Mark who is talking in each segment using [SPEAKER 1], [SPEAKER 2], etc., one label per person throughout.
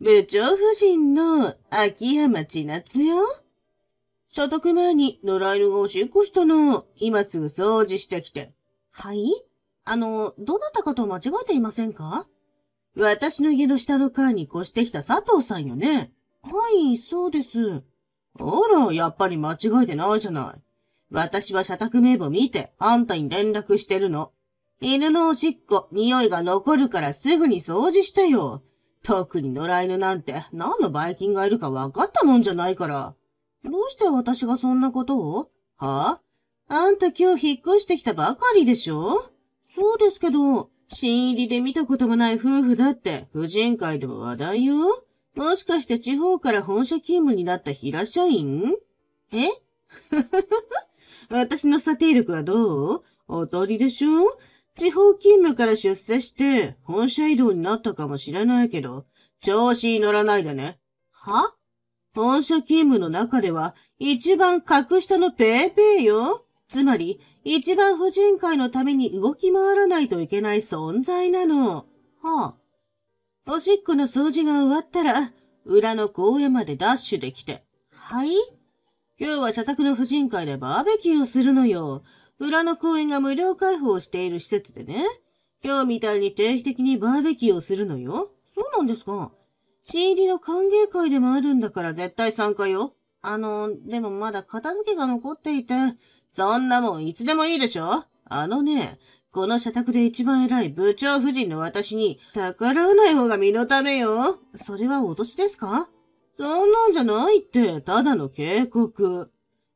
[SPEAKER 1] 部長夫人の秋山千夏よ。所得前に野良犬がおしっこしたの。今すぐ掃除してきて。はいあの、どなたかと間違えていませんか私の家の下の階に越してきた佐藤さんよね。はい、そうです。あら、やっぱり間違えてないじゃない。私は社宅名簿見て、あんたに連絡してるの。犬のおしっこ、匂いが残るからすぐに掃除したよ。特に野良犬なんて何のバイキンがいるか分かったもんじゃないから。どうして私がそんなことをはあ、あんた今日引っ越してきたばかりでしょそうですけど、新入りで見たこともない夫婦だって婦人会でも話題よ。もしかして地方から本社勤務になった平社員え 私の査定力はどうおとりでしょ地方勤務から出世して、本社移動になったかもしれないけど、調子に乗らないでね。は本社勤務の中では、一番格下のペーペーよ。つまり、一番婦人会のために動き回らないといけない存在なの。はあ。おしっこの掃除が終わったら、裏の公園までダッシュできて。はい今日は社宅の婦人会でバーベキューをするのよ。裏の公園が無料開放している施設でね、今日みたいに定期的にバーベキューをするのよ。そうなんですか。新入りの歓迎会でもあるんだから絶対参加よ。あの、でもまだ片付けが残っていて、そんなもんいつでもいいでしょあのね、この社宅で一番偉い部長夫人の私に逆らわない方が身のためよ。それは脅しですかそんなんじゃないって、ただの警告。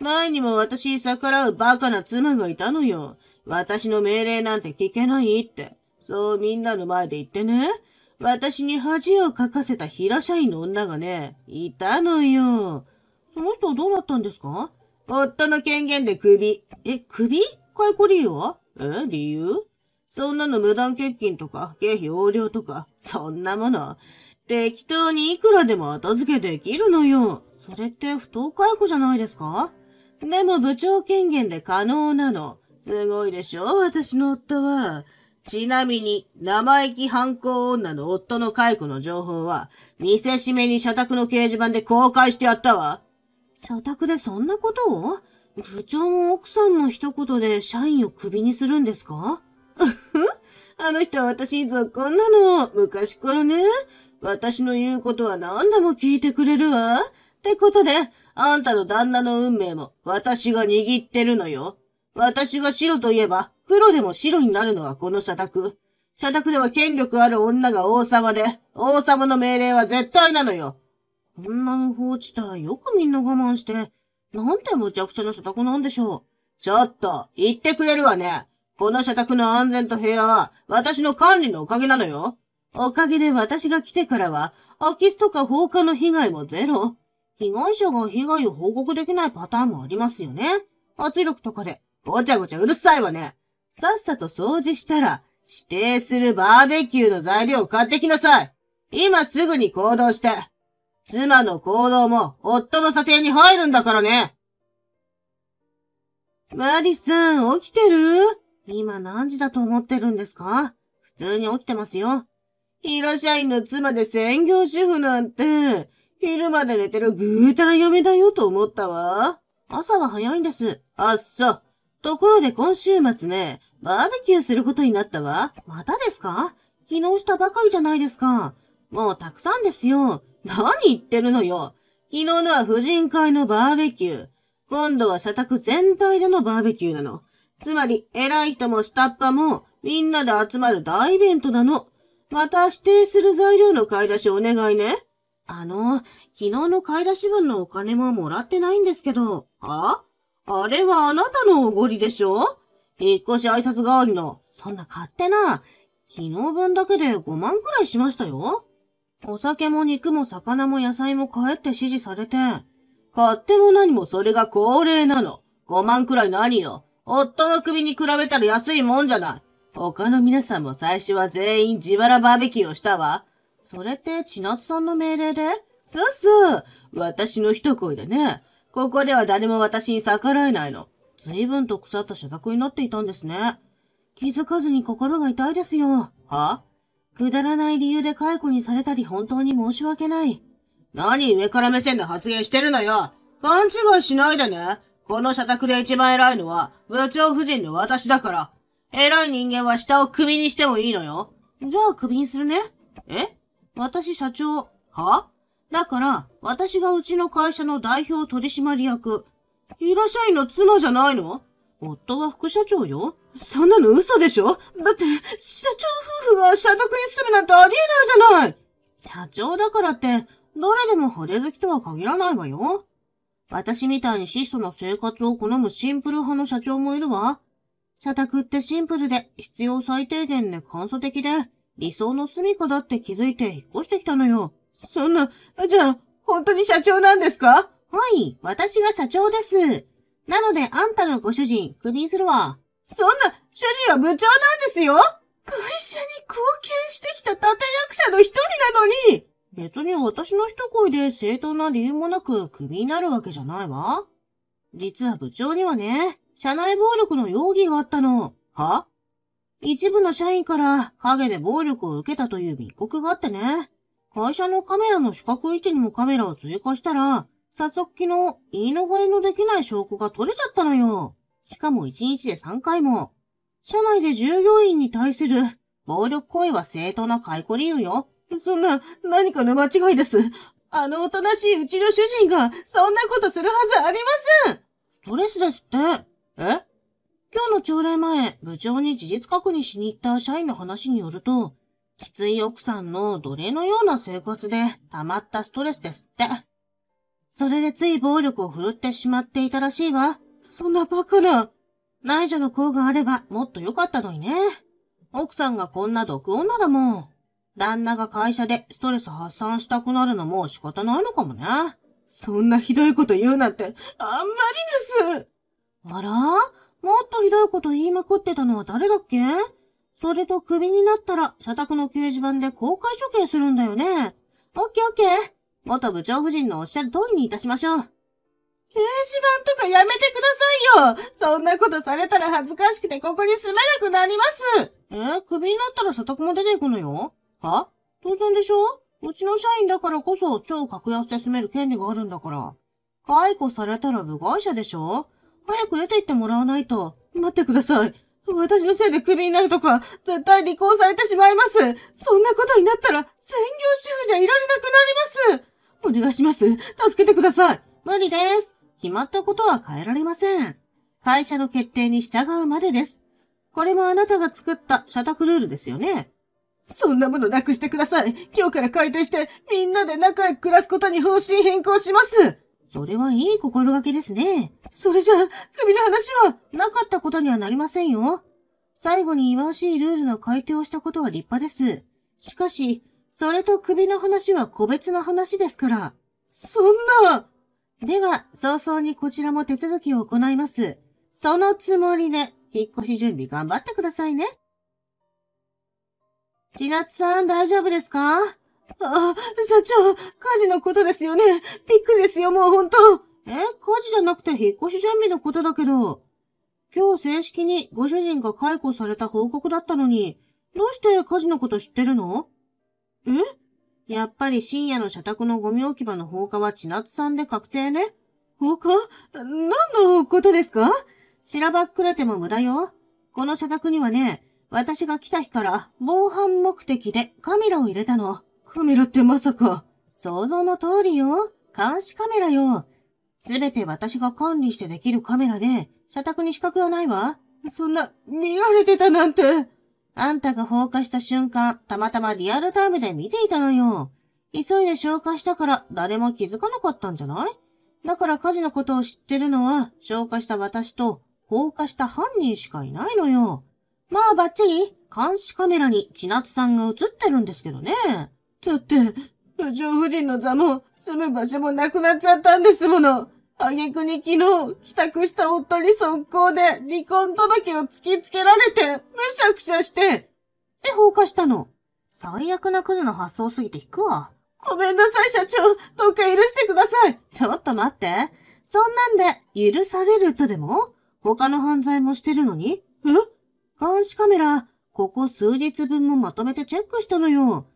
[SPEAKER 1] 前にも私に逆らうバカな妻がいたのよ。私の命令なんて聞けないって。そうみんなの前で言ってね。私に恥をかかせた平社員の女がね、いたのよ。その人どうなったんですか夫の権限で首。え、首解雇理由はえ、理由そんなの無断欠勤とか、経費横領とか、そんなもの。適当にいくらでも後付けできるのよ。それって不当解雇じゃないですかでも部長権限で可能なの。すごいでしょ私の夫は。ちなみに、生意気犯行女の夫の解雇の情報は、見せしめに社宅の掲示板で公開してやったわ。社宅でそんなことを部長も奥さんの一言で社員をクビにするんですか あの人は私にぞっこんなの。昔からね。私の言うことは何でも聞いてくれるわ。ってことで、あんたの旦那の運命も私が握ってるのよ。私が白といえば、黒でも白になるのはこの社宅。社宅では権力ある女が王様で、王様の命令は絶対なのよ。こんな無法地帯よくみんな我慢して、なんて無茶苦茶な社宅なんでしょう。ちょっと、言ってくれるわね。この社宅の安全と平和は、私の管理のおかげなのよ。おかげで私が来てからは、空き巣とか放火の被害もゼロ。被害者が被害を報告できないパターンもありますよね。圧力とかで、ごちゃごちゃうるさいわね。さっさと掃除したら、指定するバーベキューの材料を買ってきなさい。今すぐに行動して。妻の行動も夫の査定に入るんだからね。マリさん、起きてる今何時だと思ってるんですか普通に起きてますよ。ヒロ社員の妻で専業主婦なんて、昼まで寝てるぐうたら嫁だよと思ったわ。朝は早いんです。あっそ。ところで今週末ね、バーベキューすることになったわ。またですか昨日したばかりじゃないですか。もうたくさんですよ。何言ってるのよ。昨日のは婦人会のバーベキュー。今度は社宅全体でのバーベキューなの。つまり、偉い人も下っ端も、みんなで集まる大イベントなの。また指定する材料の買い出しお願いね。あの、昨日の買い出し分のお金ももらってないんですけど、はあれはあなたのおごりでしょ引っ越し挨拶代わりの、そんな勝手な、昨日分だけで5万くらいしましたよ。お酒も肉も魚も野菜も買えって指示されて、買っても何もそれが恒例なの。5万くらい何よ。夫の首に比べたら安いもんじゃない。他の皆さんも最初は全員自腹バーベキューをしたわ。それって、千夏さんの命令でそうそう。私の一声でね。ここでは誰も私に逆らえないの。随分と腐った社宅になっていたんですね。気づかずに心が痛いですよ。はくだらない理由で解雇にされたり本当に申し訳ない。何上から目線で発言してるのよ勘違いしないでね。この社宅で一番偉いのは部長夫人の私だから。偉い人間は下を首にしてもいいのよ。じゃあ首にするね。え私社長。はだから、私がうちの会社の代表取締役。いらっしゃいの妻じゃないの夫は副社長よ。そんなの嘘でしょだって、社長夫婦が社宅に住むなんてありえないじゃない社長だからって、どれでも派手好きとは限らないわよ。私みたいに質素な生活を好むシンプル派の社長もいるわ。社宅ってシンプルで必要最低限で簡素的で、理想の住処だって気づいて引っ越してきたのよ。そんな、じゃあ、本当に社長なんですかはい、私が社長です。なので、あんたのご主人、クビにするわ。そんな、主人は部長なんですよ会社に貢献してきた立役者の一人なのに別に私の一声で正当な理由もなくクビになるわけじゃないわ。実は部長にはね、社内暴力の容疑があったの。は一部の社員から影で暴力を受けたという密告があってね。会社のカメラの四角位置にもカメラを追加したら、早速昨日、言い逃れのできない証拠が取れちゃったのよ。しかも一日で三回も。社内で従業員に対する暴力行為は正当な解雇理由よ。そんな、何かの間違いです。あのおとなしいうちの主人が、そんなことするはずありませんストレスですって。え今日の朝礼前、部長に事実確認しに行った社員の話によると、きつい奥さんの奴隷のような生活で溜まったストレスですって。それでつい暴力を振るってしまっていたらしいわ。そんなバカな。内助の功があればもっと良かったのにね。奥さんがこんな毒女だもん。旦那が会社でストレス発散したくなるのも仕方ないのかもね。そんなひどいこと言うなんて、あんまりです。あらもっとひどいこと言いまくってたのは誰だっけそれと首になったら、社宅の掲示板で公開処刑するんだよね。オッケーオッケー。元部長夫人のおっしゃる通りにいたしましょう。掲示板とかやめてくださいよそんなことされたら恥ずかしくてここに住めなくなりますえー、首になったら社宅も出ていくのよは当然でしょうちの社員だからこそ超格安で住める権利があるんだから。解雇されたら部外者でしょ早く出て行ってもらわないと。待ってください。私のせいでクビになるとか、絶対離婚されてしまいます。そんなことになったら、専業主婦じゃいられなくなります。お願いします。助けてください。無理です。決まったことは変えられません。会社の決定に従うまでです。これもあなたが作った社宅ルールですよね。そんなものなくしてください。今日から改定して、みんなで仲良く暮らすことに方針変更します。それはいい心がけですね。それじゃ首の話はなかったことにはなりませんよ。最後にわしいルールの改定をしたことは立派です。しかし、それと首の話は個別の話ですから。そんなでは、早々にこちらも手続きを行います。そのつもりで、引っ越し準備頑張ってくださいね。千夏さん大丈夫ですかあ、社長、火事のことですよね。びっくりですよ、もうほんと。え、火事じゃなくて引っ越し準備のことだけど。今日正式にご主人が解雇された報告だったのに、どうして火事のこと知ってるのえやっぱり深夜の社宅のゴミ置き場の放火は千夏さんで確定ね。放火何のことですかしらばっくれても無駄よ。この社宅にはね、私が来た日から防犯目的でカメラを入れたの。カメラってまさか。想像の通りよ。監視カメラよ。すべて私が管理してできるカメラで、社宅に資格はないわ。そんな、見られてたなんて。あんたが放火した瞬間、たまたまリアルタイムで見ていたのよ。急いで消火したから誰も気づかなかったんじゃないだから火事のことを知ってるのは、消火した私と放火した犯人しかいないのよ。まあバッチリ、監視カメラに千夏さんが映ってるんですけどね。だって、不条夫人の座も住む場所もなくなっちゃったんですもの。挙句に昨日、帰宅した夫に速攻で離婚届を突きつけられて、むしゃくしゃして。で、放火したの。最悪なクズの発想すぎて引くわ。ごめんなさい、社長。どうか許してください。ちょっと待って。そんなんで、許されるとでも他の犯罪もしてるのにえ監視カメラ、ここ数日分もまとめてチェックしたのよ。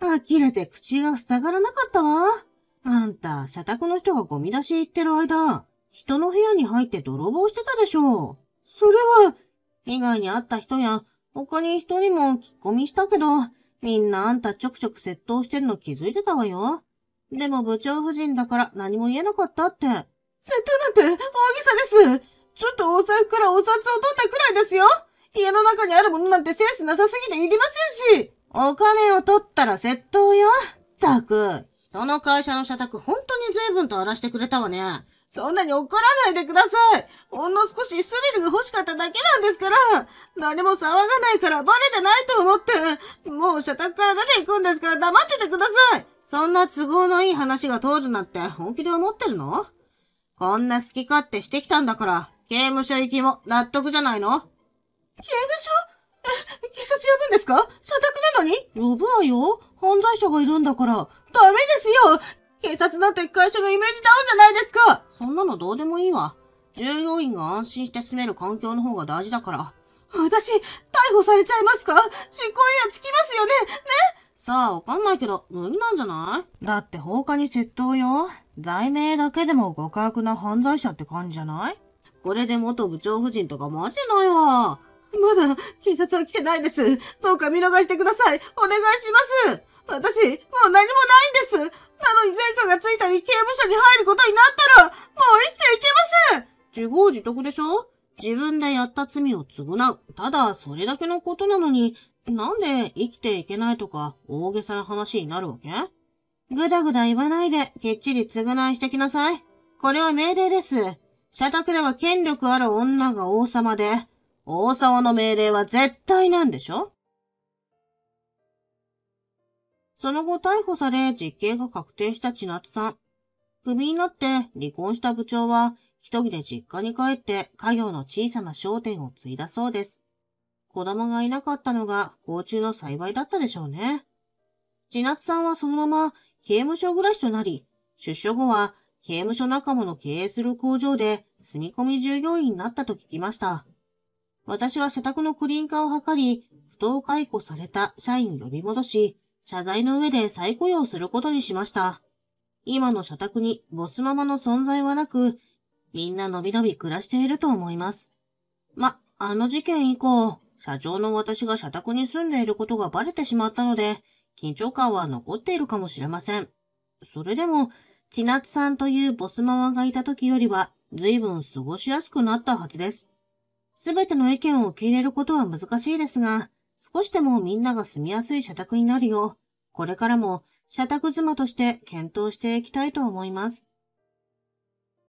[SPEAKER 1] 呆れて口が塞がらなかったわ。あんた、社宅の人がゴミ出し行ってる間、人の部屋に入って泥棒してたでしょ。それは、被害に遭った人や、他に人にも聞き込みしたけど、みんなあんたちょくちょく窃盗してるの気づいてたわよ。でも部長夫人だから何も言えなかったって。窃盗なんて大げさですちょっとお財布からお札を取ったくらいですよ家の中にあるものなんてセンスなさすぎていりませんしお金を取ったら窃盗よ。ったく、人の会社の社宅本当に随分と荒らしてくれたわね。そんなに怒らないでください。ほんの少しスリルが欲しかっただけなんですから。何も騒がないからバレてないと思って。もう社宅から出て行くんですから黙っててください。そんな都合のいい話が通るなんて本気で思ってるのこんな好き勝手してきたんだから、刑務所行きも納得じゃないの刑務所え、警察呼ぶんですか社宅なのに呼ぶわよ。犯罪者がいるんだから。ダメですよ警察なんて会社のイメージダウンじゃないですかそんなのどうでもいいわ。従業員が安心して住める環境の方が大事だから。私、逮捕されちゃいますか執行猶予つきますよねねさあ、わかんないけど、無理なんじゃないだって放火に窃盗よ。罪名だけでも極悪な犯罪者って感じじゃないこれで元部長夫人とかマジないわ。まだ警察は来てないです。どうか見逃してください。お願いします。私、もう何もないんです。なのに前科がついたり刑務所に入ることになったら、もう生きていけません自業自得でしょ自分でやった罪を償う。ただ、それだけのことなのに、なんで生きていけないとか、大げさな話になるわけぐだぐだ言わないで、きっちり償いしてきなさい。これは命令です。社宅では権力ある女が王様で、大沢の命令は絶対なんでしょその後逮捕され実刑が確定した千夏さん。クビになって離婚した部長は一人で実家に帰って家業の小さな商店を継いだそうです。子供がいなかったのが不幸中の幸いだったでしょうね。千夏さんはそのまま刑務所暮らしとなり、出所後は刑務所仲間の経営する工場で住み込み従業員になったと聞きました。私は社宅のクリーン化を図り、不当解雇された社員を呼び戻し、謝罪の上で再雇用することにしました。今の社宅にボスママの存在はなく、みんなのびのび暮らしていると思います。ま、あの事件以降、社長の私が社宅に住んでいることがバレてしまったので、緊張感は残っているかもしれません。それでも、千夏さんというボスママがいた時よりは、随分過ごしやすくなったはずです。すべての意見を受け入れることは難しいですが、少しでもみんなが住みやすい社宅になるよう、これからも社宅妻として検討していきたいと思います。